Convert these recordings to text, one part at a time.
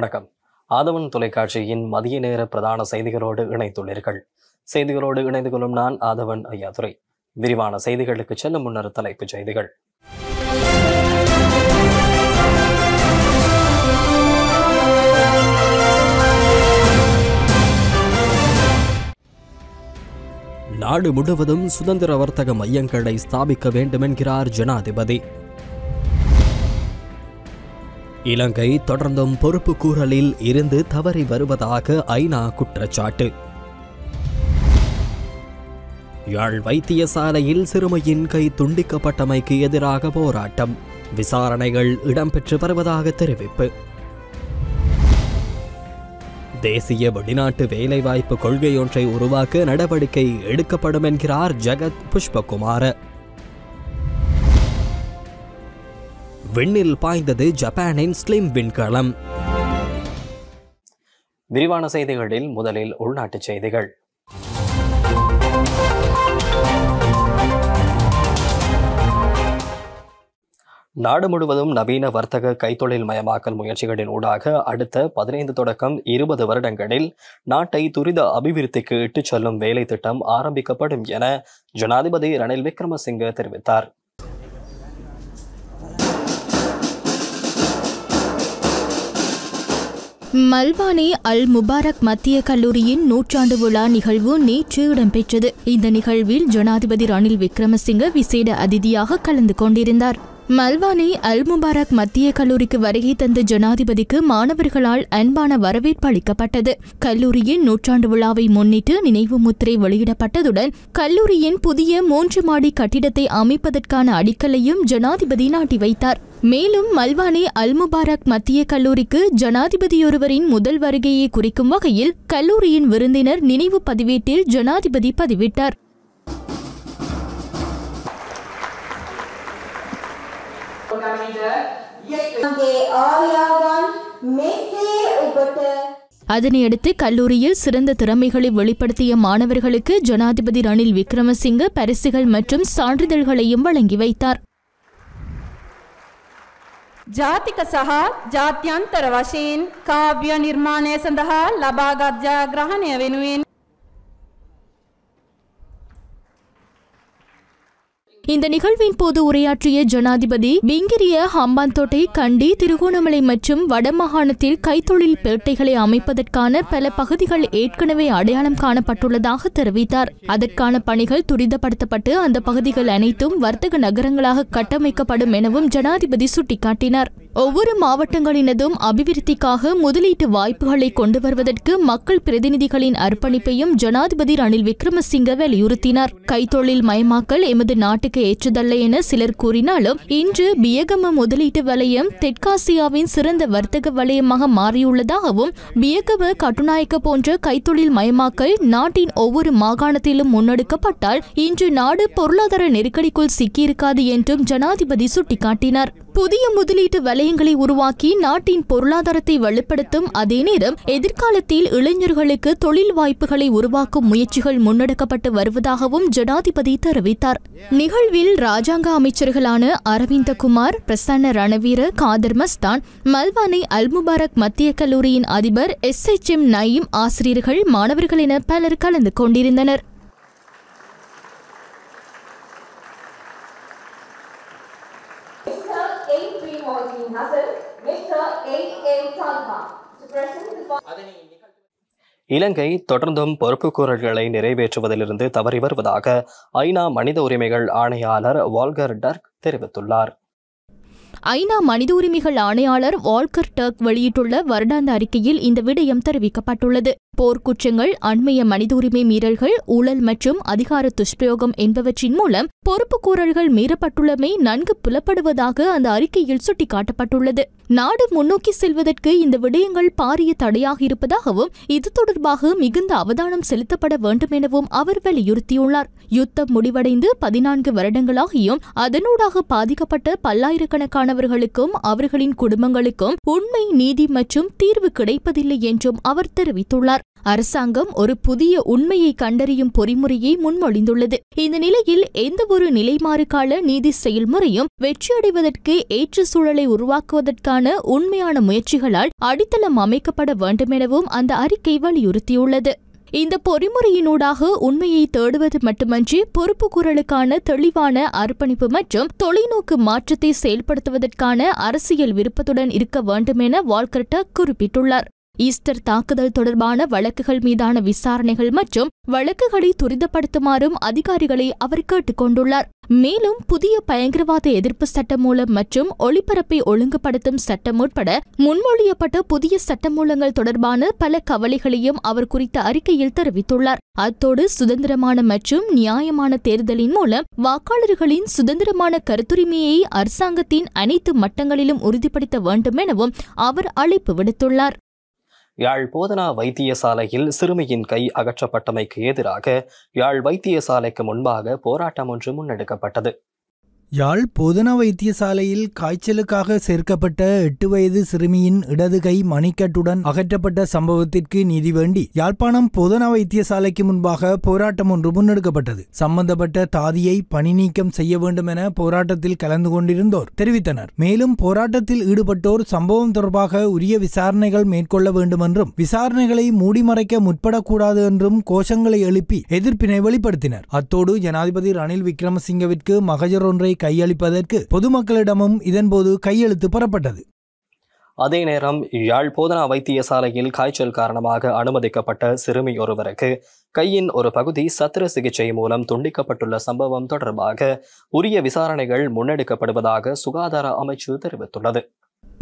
வணக்கம் ஆதவன் தொலைக்காட்சியின் மதிய நேர பிரதான செய்திகளோடு இணைத்துள்ளீர்கள் செய்திகளோடு இணைந்து கொள்ளும் நான் ஆதவன் ஐயாதுரை விரிவான செய்திகளுக்கு செல்ல முன்னர் தலைப்புச் செய்திகள் நாடு முழுவதும் சுதந்திர வர்த்தக மையங்களை ஸ்தாபிக்க வேண்டும் என்கிறார் ஜனாதிபதி இலங்கை தொடர்ந்தும் பொறுப்பு கூறலில் இருந்து தவறி வருவதாக ஐநா குற்றச்சாட்டு யாழ் வைத்தியசாலையில் சிறுமியின் கை துண்டிக்கப்பட்டமைக்கு எதிராக போராட்டம் விசாரணைகள் இடம்பெற்று வருவதாக தெரிவிப்பு தேசிய வெளிநாட்டு வேலைவாய்ப்பு கொள்கையொன்றை உருவாக்க நடவடிக்கை எடுக்கப்படும் என்கிறார் ஜெகத் புஷ்பகுமார விண்ணில் பாய்ந்தது ஜப்பானின் ஸ்லிம் விண்கலம் விரிவான செய்திகளில் முதலில் உள்நாட்டுச் செய்திகள் நாடு முழுவதும் நவீன வர்த்தக கைத்தொழில் மயமாக்கல் முயற்சிகளின் ஊடாக அடுத்த பதினைந்து தொடக்கம் இருபது வருடங்களில் நாட்டை துரித அபிவிருத்திக்கு இட்டுச் செல்லும் வேலை திட்டம் ஆரம்பிக்கப்படும் என ஜனாதிபதி ரணில் விக்ரமசிங்க தெரிவித்தார் மல்வானி அல் முபாரக் மத்திய கல்லூரியின் நூற்றாண்டு விழா நிகழ்வு நேற்று இடம்பெற்றது இந்த நிகழ்வில் ஜனாதிபதி ரணில் விக்ரமசிங்க விசேட அதிதியாக கலந்து கொண்டிருந்தார் மல்வானி அல் முபாரக் மத்திய கல்லூரிக்கு வருகை தந்த ஜனாதிபதிக்கு மாணவர்களால் அன்பான வரவேற்பு அளிக்கப்பட்டது கல்லூரியின் நூற்றாண்டு விழாவை முன்னிட்டு நினைவு முத்திரை வெளியிடப்பட்டதுடன் கல்லூரியின் புதிய மூன்று மாடி கட்டிடத்தை அமைப்பதற்கான அடிக்கலையும் ஜனாதிபதி நாட்டி வைத்தார் மேலும் மல்வானி அல் முபாரக் மத்திய கல்லூரிக்கு ஜனாதிபதியொருவரின் முதல் வருகையை குறிக்கும் வகையில் கல்லூரியின் விருந்தினர் நினைவு பதிவேட்டில் ஜனாதிபதி பதிவிட்டார் அதனையடுத்து கல்லூரியில் சிறந்த திறமைகளை வெளிப்படுத்திய மாணவர்களுக்கு ஜனாதிபதி ரணில் விக்ரமசிங்க பரிசுகள் மற்றும் சான்றிதழ்களையும் வழங்கி வைத்தார் ஜாதிக சகா ಜಾತ್ಯಂತರ ವಶೀನ್ ಕಾವ್ಯ ನಿರ್ಮಾಣ ಸಂದಹ ಲಭಾಗದ್ಯ இந்த நிகழ்வின் போது உரையாற்றிய ஜனாதிபதி பிங்கிரிய ஹம்பாந்தோட்டை கண்டி திருகோணமலை மற்றும் வடமாகாணத்தில் கைத்தொழில் பேட்டைகளை அமைப்பதற்கான பல பகுதிகள் ஏற்கனவே அடையாளம் காணப்பட்டுள்ளதாக தெரிவித்தார் அதற்கான பணிகள் துரிதப்படுத்தப்பட்டு அந்த பகுதிகள் அனைத்தும் வர்த்தக நகரங்களாக கட்டமைக்கப்படும் எனவும் ஜனாதிபதி சுட்டிக்காட்டினார் ஒவ்வொரு மாவட்டங்களினதும் அபிவிருத்திக்காக முதலீட்டு வாய்ப்புகளை கொண்டு வருவதற்கு மக்கள் பிரதிநிதிகளின் அர்ப்பணிப்பையும் ஜனாதிபதி ரணில் விக்ரமசிங்க வலியுறுத்தினார் கைத்தொழில் மயமாக்கல் எமது நாட்டுக்கு ஏற்றதல்ல என சிலர் கூறினாலும் இன்று பியகம முதலீட்டு வலயம் தெற்காசியாவின் சிறந்த வர்த்தக வலயமாக மாறியுள்ளதாகவும் பியகம கட்டுநாயக்க போன்ற கைத்தொழில் மயமாக்கல் நாட்டின் ஒவ்வொரு மாகாணத்திலும் முன்னெடுக்கப்பட்டால் இன்று நாடு பொருளாதார நெருக்கடிக்குள் சிக்கியிருக்காது என்றும் ஜனாதிபதி சுட்டிக்காட்டினார் புதிய முதலீட்டு வலயங்களை உருவாக்கி நாட்டின் பொருளாதாரத்தை வலுப்படுத்தும் அதே நேரம் எதிர்காலத்தில் இளைஞர்களுக்கு தொழில் வாய்ப்புகளை உருவாக்கும் முயற்சிகள் முன்னெடுக்கப்பட்டு வருவதாகவும் ஜனாதிபதி தெரிவித்தார் நிகழ்வில் ராஜாங்க அமைச்சர்களான அரவிந்தகுமார் பிரசன்ன ரணவீர காதர் மஸ்தான் மல்வானை அல்முபாரக் மத்திய கல்லூரியின் அதிபர் எஸ் எச் எம் நயீம் ஆசிரியர்கள் மாணவர்கள் என பலர் கலந்து கொண்டிருந்தனர் இலங்கை தொடர்ந்தும் பொறுப்புக்கூறல்களை நிறைவேற்றுவதிலிருந்து தவறி வருவதாக ஐநா மனித உரிமைகள் ஆணையாளர் வால்கர் டர்க் தெரிவித்துள்ளார் ஐநா மனித உரிமைகள் ஆணையாளர் வால்கர் டர்க் வெளியிட்டுள்ள வருடாந்த அறிக்கையில் இந்த விடயம் தெரிவிக்கப்பட்டுள்ளது போர்க்குற்றங்கள் அண்மைய மனித உரிமை மீறல்கள் ஊழல் மற்றும் அதிகார துஷ்பிரயோகம் என்பவற்றின் மூலம் பொறுப்பு கூறல்கள் மீறப்பட்டுள்ளமை நன்கு புலப்படுவதாக அந்த அறிக்கையில் சுட்டிக்காட்டப்பட்டுள்ளது நாடு முன்னோக்கி செல்வதற்கு இந்த விடயங்கள் பாரிய தடையாக இருப்பதாகவும் இது தொடர்பாக மிகுந்த அவதானம் செலுத்தப்பட வேண்டும் எனவும் அவர் வலியுறுத்தியுள்ளார் யுத்தம் முடிவடைந்து பதினான்கு வருடங்களாகியும் அதனூடாக பாதிக்கப்பட்ட பல்லாயிரக்கணக்கானவர்களுக்கும் அவர்களின் குடும்பங்களுக்கும் உண்மை நீதி மற்றும் தீர்வு கிடைப்பதில்லை என்றும் அவர் தெரிவித்துள்ளார் அரசாங்கம் ஒரு புதிய உண்மையை கண்டறியும் பொறிமுறையை முன்மொழிந்துள்ளது இந்த நிலையில் எந்தவொரு நிலைமாறு கால நீதி செயல்முறையும் வெற்றியடைவதற்கு ஏற்ற சூழலை உருவாக்குவதற்கான உண்மையான முயற்சிகளால் அடித்தளம் அமைக்கப்பட வேண்டும் எனவும் அந்த அறிக்கை வலியுறுத்தியுள்ளது இந்த பொறிமுறையினூடாக உண்மையை தேடுவது மட்டுமன்றி பொறுப்பு குரலுக்கான தெளிவான அர்ப்பணிப்பு மற்றும் தொலைநோக்கு மாற்றத்தை செயல்படுத்துவதற்கான அரசியல் விருப்பத்துடன் இருக்க வேண்டும் என வால்கர்டா குறிப்பிட்டுள்ளார் ஈஸ்டர் தாக்குதல் தொடர்பான வழக்குகள் மீதான விசாரணைகள் மற்றும் வழக்குகளை துரிதப்படுத்துமாறும் அதிகாரிகளை அவர் கேட்டுக் கொண்டுள்ளார் மேலும் புதிய பயங்கரவாத எதிர்ப்பு சட்டம் மூலம் மற்றும் ஒளிபரப்பை ஒழுங்குபடுத்தும் சட்டம் உட்பட முன்மொழியப்பட்ட புதிய சட்டமூலங்கள் தொடர்பான பல கவலைகளையும் அவர் குறித்த அறிக்கையில் தெரிவித்துள்ளார் அத்தோடு சுதந்திரமான மற்றும் நியாயமான தேர்தலின் மூலம் வாக்காளர்களின் சுதந்திரமான கருத்துரிமையை அரசாங்கத்தின் அனைத்து மட்டங்களிலும் உறுதிப்படுத்த வேண்டும் எனவும் அவர் அழைப்பு விடுத்துள்ளார் யாழ் போதனா வைத்தியசாலையில் சிறுமியின் கை அகற்றப்பட்டமைக்கு எதிராக யாழ் வைத்தியசாலைக்கு முன்பாக போராட்டம் ஒன்று முன்னெடுக்கப்பட்டது யாழ் பொதுன வைத்தியசாலையில் காய்ச்சலுக்காக சேர்க்கப்பட்ட எட்டு வயது சிறுமியின் இடதுகை மணிக்கட்டுடன் அகற்றப்பட்ட சம்பவத்திற்கு நீதி வேண்டி யாழ்ப்பாணம் பொதுன வைத்தியசாலைக்கு முன்பாக போராட்டம் ஒன்று முன்னெடுக்கப்பட்டது சம்பந்தப்பட்ட தாதியை பணி நீக்கம் செய்ய வேண்டும் என போராட்டத்தில் கலந்து கொண்டிருந்தோர் தெரிவித்தனர் மேலும் போராட்டத்தில் ஈடுபட்டோர் சம்பவம் தொடர்பாக உரிய விசாரணைகள் மேற்கொள்ள வேண்டும் என்றும் விசாரணைகளை மூடிமறைக்க முற்படக்கூடாது என்றும் கோஷங்களை எழுப்பி எதிர்ப்பினை வெளிப்படுத்தினர் அத்தோடு ஜனாதிபதி ரணில் விக்ரமசிங்கவிற்கு மகஜர் ஒன்றை கையளிப்பதற்கு பொதுமக்களிடமும் இதன்போது கையெழுத்து பெறப்பட்டது அதே நேரம் யாழ் போதனா வைத்தியசாலையில் காய்ச்சல் காரணமாக அனுமதிக்கப்பட்ட சிறுமி ஒருவருக்கு கையின் ஒரு பகுதி சத்திர சிகிச்சை மூலம் துண்டிக்கப்பட்டுள்ள சம்பவம் தொடர்பாக உரிய விசாரணைகள் முன்னெடுக்கப்படுவதாக சுகாதார அமைச்சு தெரிவித்துள்ளது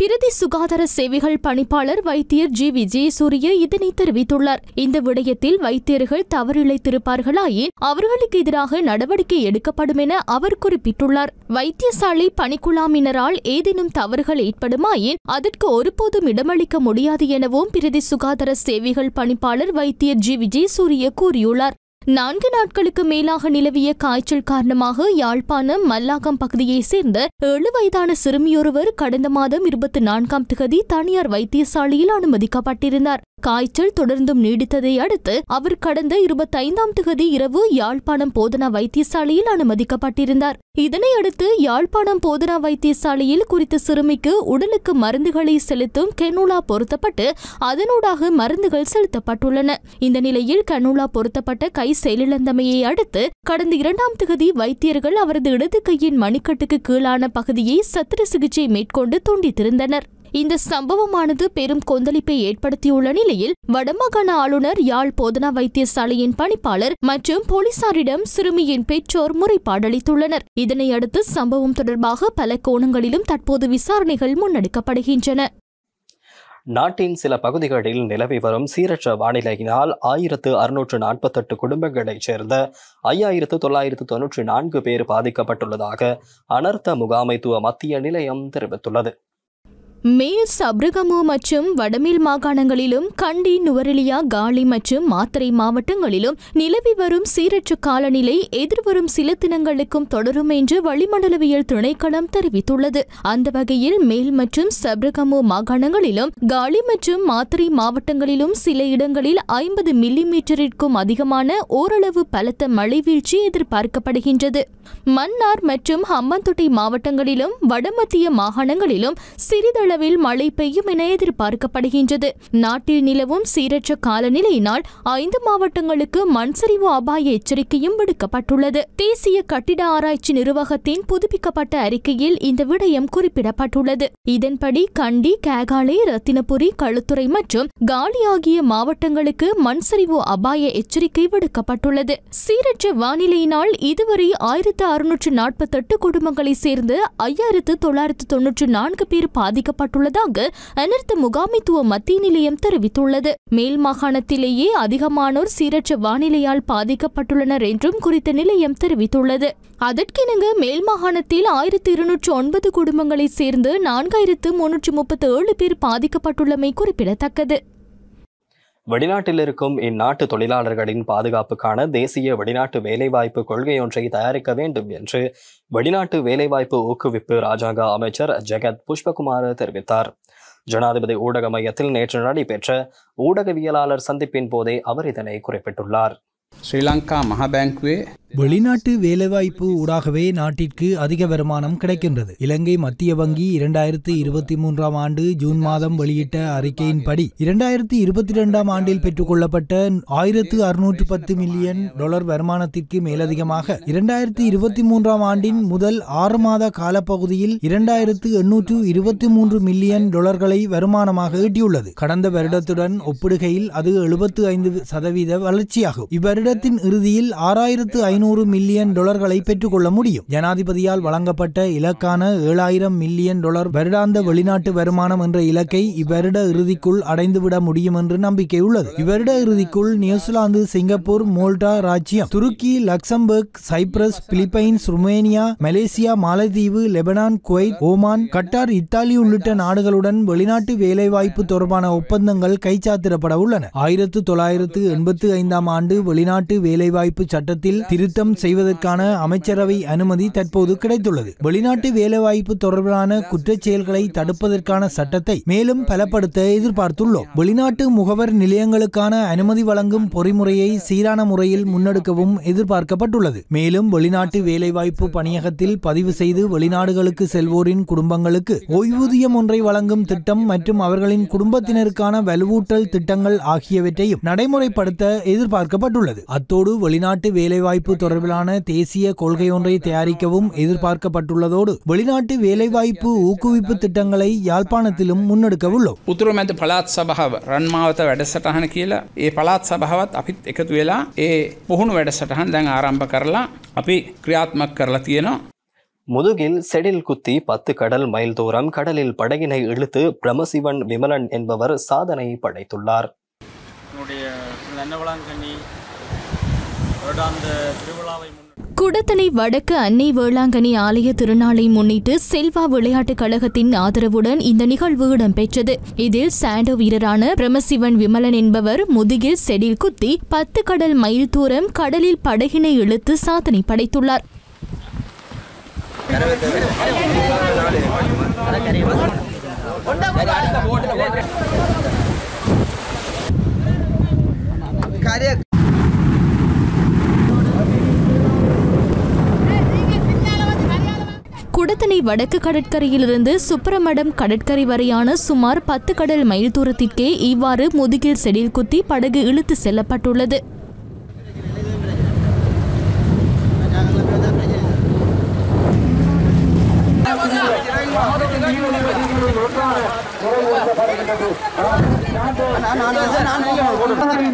பிரதி சுகாதார சேவைகள் பணிப்பாளர் வைத்தியர் ஜி விஜயசூரிய இதனை தெரிவித்துள்ளார் இந்த விடயத்தில் வைத்தியர்கள் தவறிழைத்திருப்பார்களாயின் அவர்களுக்கு எதிராக நடவடிக்கை எடுக்கப்படும் என அவர் குறிப்பிட்டுள்ளார் வைத்தியசாலை பணிக்குழாமினரால் ஏதேனும் தவறுகள் ஏற்படுமாயின் அதற்கு ஒருபோதும் இடமளிக்க முடியாது எனவும் பிரதி சுகாதார சேவைகள் பணிப்பாளர் வைத்தியர் ஜி விஜயசூரிய கூறியுள்ளார் நான்கு நாட்களுக்கு மேலாக நிலவிய காய்ச்சல் காரணமாக யாழ்ப்பாணம் மல்லாகம் பகுதியைச் சேர்ந்த ஏழு வயதான சிறுமியொருவர் கடந்த மாதம் இருபத்தி நான்காம் திகதி தனியார் வைத்தியசாலையில் அனுமதிக்கப்பட்டிருந்தார் காய்ச்சல் தொடர்ந்தும் நீடித்ததை அடுத்து அவர் கடந்த இருபத்தைந்தாம் தேதி இரவு யாழ்ப்பாணம் போதனா வைத்தியசாலையில் அனுமதிக்கப்பட்டிருந்தார் இதனையடுத்து யாழ்ப்பாணம் போதனா வைத்தியசாலையில் குறித்த சிறுமிக்கு உடலுக்கு மருந்துகளை செலுத்தும் கெனூலா பொருத்தப்பட்டு அதனூடாக மருந்துகள் செலுத்தப்பட்டுள்ளன இந்த நிலையில் கனூலா பொருத்தப்பட்ட கை செயலிழந்தமையை அடுத்து கடந்த இரண்டாம் தேதி வைத்தியர்கள் அவரது இடது கையின் மணிக்கட்டுக்கு கீழான பகுதியை சத்திர சிகிச்சை மேற்கொண்டு துண்டித்திருந்தனர் இந்த சம்பவமானது பெரும் கொந்தளிப்பை ஏற்படுத்தியுள்ள நிலையில் வடமாகாண ஆளுநர் யாழ் போதனா வைத்தியசாலையின் பணிப்பாளர் மற்றும் போலீசாரிடம் சிறுமியின் பெற்றோர் முறைப்பாடளித்துள்ளனர் இதனையடுத்து சம்பவம் தொடர்பாக பல கோணங்களிலும் தற்போது விசாரணைகள் முன்னெடுக்கப்படுகின்றன நாட்டின் சில பகுதிகளில் நிலவி வரும் சீரற்ற வானிலையினால் ஆயிரத்து அறுநூற்று நாற்பத்தெட்டு குடும்பங்களைச் சேர்ந்த ஐயாயிரத்து தொள்ளாயிரத்து தொன்னூற்றி நான்கு பேர் பாதிக்கப்பட்டுள்ளதாக அனர்த்த முகாமைத்துவ மத்திய நிலையம் தெரிவித்துள்ளது மேல் சப்ரகமு மற்றும் வடமேல் மாகாணங்களிலும் கண்டி நுவரெலியா காலி மற்றும் மாத்தரை மாவட்டங்களிலும் நிலவி வரும் சீரற்ற காலநிலை எதிர்வரும் சில தினங்களுக்கும் தொடரும் என்று வளிமண்டலவியல் திணைக்களம் தெரிவித்துள்ளது அந்த வகையில் மேல் மற்றும் சப்ரகமு மாகாணங்களிலும் காலி மற்றும் மாத்தரை மாவட்டங்களிலும் சில இடங்களில் ஐம்பது மில்லி மீட்டரிற்கும் அதிகமான ஓரளவு பலத்த மழை வீழ்ச்சி எதிர்பார்க்கப்படுகின்றது மன்னார் மற்றும் ஹம்மந்தொட்டை மாவட்டங்களிலும் வடமத்திய மாகாணங்களிலும் சிறிதளவு பெருமளவில் மழை பெய்யும் என எதிர்பார்க்கப்படுகின்றது நாட்டில் நிலவும் சீரற்ற காலநிலையினால் ஐந்து மாவட்டங்களுக்கு மண்சரிவு அபாய எச்சரிக்கையும் விடுக்கப்பட்டுள்ளது தேசிய கட்டிட ஆராய்ச்சி நிர்வாகத்தின் புதுப்பிக்கப்பட்ட அறிக்கையில் இந்த விடயம் குறிப்பிடப்பட்டுள்ளது இதன்படி கண்டி கேகாலை ரத்தினபுரி களுத்துறை மற்றும் காலி ஆகிய மாவட்டங்களுக்கு மண்சரிவு அபாய எச்சரிக்கை விடுக்கப்பட்டுள்ளது சீரற்ற வானிலையினால் இதுவரை ஆயிரத்து அறுநூற்று நாற்பத்தெட்டு குடும்பங்களைச் சேர்ந்து ஐயாயிரத்து தொள்ளாயிரத்து தொன்னூற்று நான்கு பேர் பாதிக்கப்பட்டு மேற்கொள்ளப்பட்டுள்ளதாக அனர்த்த முகாமித்துவ மத்திய நிலையம் தெரிவித்துள்ளது மேல் மாகாணத்திலேயே அதிகமானோர் சீரற்ற வானிலையால் பாதிக்கப்பட்டுள்ளனர் என்றும் குறித்த நிலையம் தெரிவித்துள்ளது அதற்கிணங்க மேல் மாகாணத்தில் ஆயிரத்தி இருநூற்று ஒன்பது குடும்பங்களைச் சேர்ந்து நான்காயிரத்து முன்னூற்று முப்பத்து ஏழு பேர் பாதிக்கப்பட்டுள்ளமை குறிப்பிடத்தக்கது வெளிநாட்டில் இருக்கும் இந்நாட்டு தொழிலாளர்களின் பாதுகாப்புக்கான தேசிய வெளிநாட்டு வேலைவாய்ப்பு கொள்கையொன்றை தயாரிக்க வேண்டும் என்று வெளிநாட்டு வேலைவாய்ப்பு ஊக்குவிப்பு ராஜாங்க அமைச்சர் ஜெகத் புஷ்பகுமார் தெரிவித்தார் ஜனாதிபதி ஊடக மையத்தில் நேற்று நடைபெற்ற ஊடகவியலாளர் சந்திப்பின் போதே அவர் இதனை குறிப்பிட்டுள்ளார் ஸ்ரீலங்கா மகாபேங்க்வே வெளிநாட்டு வேலைவாய்ப்பு ஊடாகவே நாட்டிற்கு அதிக வருமானம் கிடைக்கின்றது இலங்கை மத்திய வங்கி இரண்டாயிரத்தி இருபத்தி மூன்றாம் ஆண்டு ஜூன் மாதம் வெளியிட்ட அறிக்கையின்படி இரண்டாயிரத்தி இருபத்தி இரண்டாம் ஆண்டில் பெற்றுக்கொள்ளப்பட்ட ஆயிரத்து அறுநூற்று பத்து மில்லியன் டாலர் வருமானத்திற்கு மேலதிகமாக இரண்டாயிரத்தி இருபத்தி மூன்றாம் ஆண்டின் முதல் ஆறு மாத காலப்பகுதியில் இரண்டாயிரத்து எண்ணூற்று இருபத்தி மூன்று மில்லியன் டாலர்களை வருமானமாக ஈட்டியுள்ளது கடந்த வருடத்துடன் ஒப்பிடுகையில் அது எழுபத்து ஐந்து சதவீத வளர்ச்சியாகும் இவ்வருடத்தின் இறுதியில் ஆறாயிரத்து ஐநூறு மில்லியன் டொலர்களை பெற்றுக்கொள்ள முடியும் ஜனாதிபதியால் வழங்கப்பட்ட இலக்கான ஏழாயிரம் மில்லியன் டொலர் வருடாந்த வெளிநாட்டு வருமானம் என்ற இலக்கை இவ்வருட இறுதிக்குள் அடைந்துவிட முடியும் என்று நம்பிக்கை உள்ளது இவ்வருட இறுதிக்குள் நியூசிலாந்து சிங்கப்பூர் மோல்டா ராஜ்யம் Turkey Luxembourg Cyprus Philippines Romania Malaysia மாலத்தீவு Lebanon Kuwait Oman Qatar Italy உள்ளிட்ட நாடுகளுடன் வெளிநாட்டு வேலைவாய்ப்பு தொடர்பான ஒப்பந்தங்கள் கைச்சாத்திடப்பட உள்ளன ஆயிரத்து தொள்ளாயிரத்து எண்பத்தி ஐந்தாம் ஆண்டு வெளிநாட்டு வேலைவாய்ப்பு சட்டத்தில் திரு திருத்தம் செய்வதற்கான அமைச்சரவை அனுமதி தற்போது கிடைத்துள்ளது வெளிநாட்டு வேலைவாய்ப்பு தொடர்பான குற்றச் செயல்களை தடுப்பதற்கான சட்டத்தை மேலும் பலப்படுத்த எதிர்பார்த்துள்ளோம் வெளிநாட்டு முகவர் நிலையங்களுக்கான அனுமதி வழங்கும் பொறிமுறையை சீரான முறையில் முன்னெடுக்கவும் எதிர்பார்க்கப்பட்டுள்ளது மேலும் வெளிநாட்டு வேலைவாய்ப்பு பணியகத்தில் பதிவு செய்து வெளிநாடுகளுக்கு செல்வோரின் குடும்பங்களுக்கு ஓய்வூதியம் ஒன்றை வழங்கும் திட்டம் மற்றும் அவர்களின் குடும்பத்தினருக்கான வலுவூட்டல் திட்டங்கள் ஆகியவற்றையும் நடைமுறைப்படுத்த எதிர்பார்க்கப்பட்டுள்ளது அத்தோடு வெளிநாட்டு வேலைவாய்ப்பு தொடர்பிலான தேசிய கொள்கை ஒன்றை தயாரிக்கவும் எதிர்பார்க்கப்பட்டுள்ளதோடு வெளிநாட்டு வேலைவாய்ப்பு ஊக்குவிப்பு திட்டங்களை யாழ்ப்பாணத்திலும் முன்னெடுக்கவுள்ளோம் උතුරුමැද පලාත් සභාව රන්මාවත වැඩසටහන කියලා ඒ පලාත් සභාවත් අපිත් එකතු වෙලා ඒ පුහුණු වැඩසටහන් දැන් ආරම්භ කරලා අපි ක්‍රියාත්මක් කරලා තියෙනවා முதுகில் செடில் குத்தி பத்து கடல் மைல் தூரம் கடலில் படகினை இழுத்து பிரமசிவன் விமலன் என்பவர் சாதனை படைத்துள்ளார் என்னுடைய நன்னவளாங்கண்ணி குடத்தனை குடத்தலை வடக்கு அன்னை வேளாங்கனி ஆலய திருநாளை முன்னிட்டு செல்வா விளையாட்டுக் கழகத்தின் ஆதரவுடன் இந்த நிகழ்வு இடம்பெற்றது இதில் சாண்டோ வீரரான பிரமசிவன் விமலன் என்பவர் முதுகில் செடில் குத்தி பத்து கடல் மைல் தூரம் கடலில் படகினை இழுத்து சாதனை படைத்துள்ளார் வடக்கு கடற்கரையிலிருந்து சுப்பிரமடம் கடற்கரை வரையான சுமார் பத்து கடல் மைல் தூரத்திற்கே இவ்வாறு முதுகில் செடில் குத்தி படகு இழுத்து செல்லப்பட்டுள்ளது கூட்டுறவு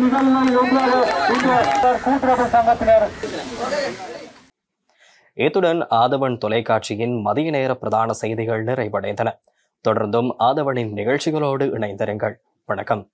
சங்கத்தினர் இத்துடன் ஆதவன் தொலைக்காட்சியின் மதிய நேர பிரதான செய்திகள் நிறைவடைந்தன தொடர்ந்தும் ஆதவனின் நிகழ்ச்சிகளோடு இணைந்திருங்கள் வணக்கம்